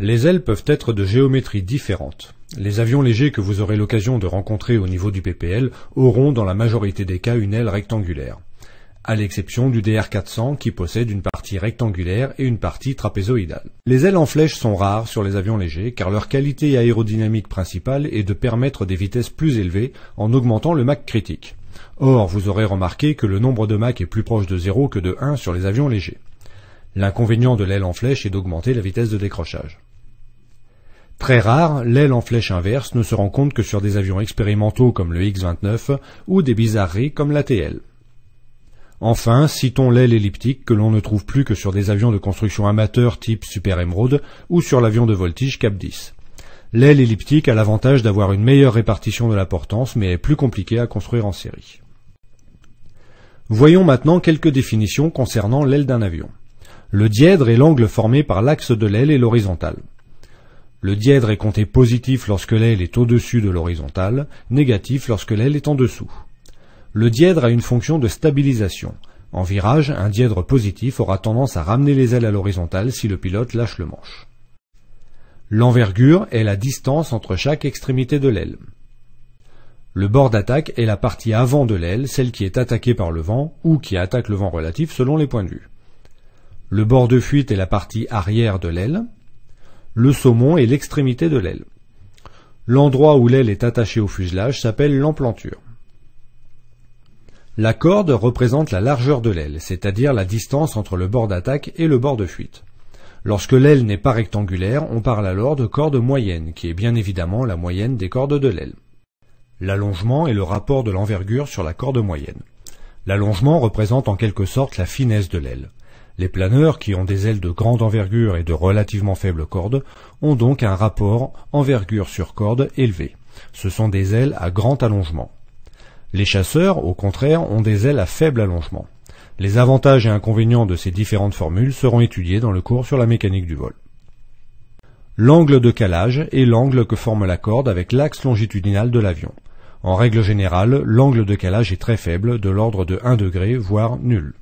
Les ailes peuvent être de géométrie différente. Les avions légers que vous aurez l'occasion de rencontrer au niveau du PPL auront dans la majorité des cas une aile rectangulaire, à l'exception du DR400 qui possède une partie rectangulaire et une partie trapézoïdale. Les ailes en flèche sont rares sur les avions légers car leur qualité aérodynamique principale est de permettre des vitesses plus élevées en augmentant le Mach critique. Or, vous aurez remarqué que le nombre de MAC est plus proche de 0 que de 1 sur les avions légers. L'inconvénient de l'aile en flèche est d'augmenter la vitesse de décrochage très rare, l'aile en flèche inverse ne se rencontre que sur des avions expérimentaux comme le X-29 ou des bizarreries comme l'ATL. Enfin, citons l'aile elliptique que l'on ne trouve plus que sur des avions de construction amateur type Super Emerald ou sur l'avion de voltige Cap 10. L'aile elliptique a l'avantage d'avoir une meilleure répartition de la portance mais est plus compliquée à construire en série. Voyons maintenant quelques définitions concernant l'aile d'un avion. Le dièdre est l'angle formé par l'axe de l'aile et l'horizontale. Le dièdre est compté positif lorsque l'aile est au-dessus de l'horizontale, négatif lorsque l'aile est en dessous. Le dièdre a une fonction de stabilisation. En virage, un dièdre positif aura tendance à ramener les ailes à l'horizontale si le pilote lâche le manche. L'envergure est la distance entre chaque extrémité de l'aile. Le bord d'attaque est la partie avant de l'aile, celle qui est attaquée par le vent ou qui attaque le vent relatif selon les points de vue. Le bord de fuite est la partie arrière de l'aile, le saumon et l'extrémité de l'aile. L'endroit où l'aile est attachée au fuselage s'appelle l'emplanture. La corde représente la largeur de l'aile, c'est-à-dire la distance entre le bord d'attaque et le bord de fuite. Lorsque l'aile n'est pas rectangulaire, on parle alors de corde moyenne, qui est bien évidemment la moyenne des cordes de l'aile. L'allongement est le rapport de l'envergure sur la corde moyenne. L'allongement représente en quelque sorte la finesse de l'aile. Les planeurs, qui ont des ailes de grande envergure et de relativement faible corde, ont donc un rapport envergure sur corde élevé. Ce sont des ailes à grand allongement. Les chasseurs, au contraire, ont des ailes à faible allongement. Les avantages et inconvénients de ces différentes formules seront étudiés dans le cours sur la mécanique du vol. L'angle de calage est l'angle que forme la corde avec l'axe longitudinal de l'avion. En règle générale, l'angle de calage est très faible, de l'ordre de 1 degré, voire nul.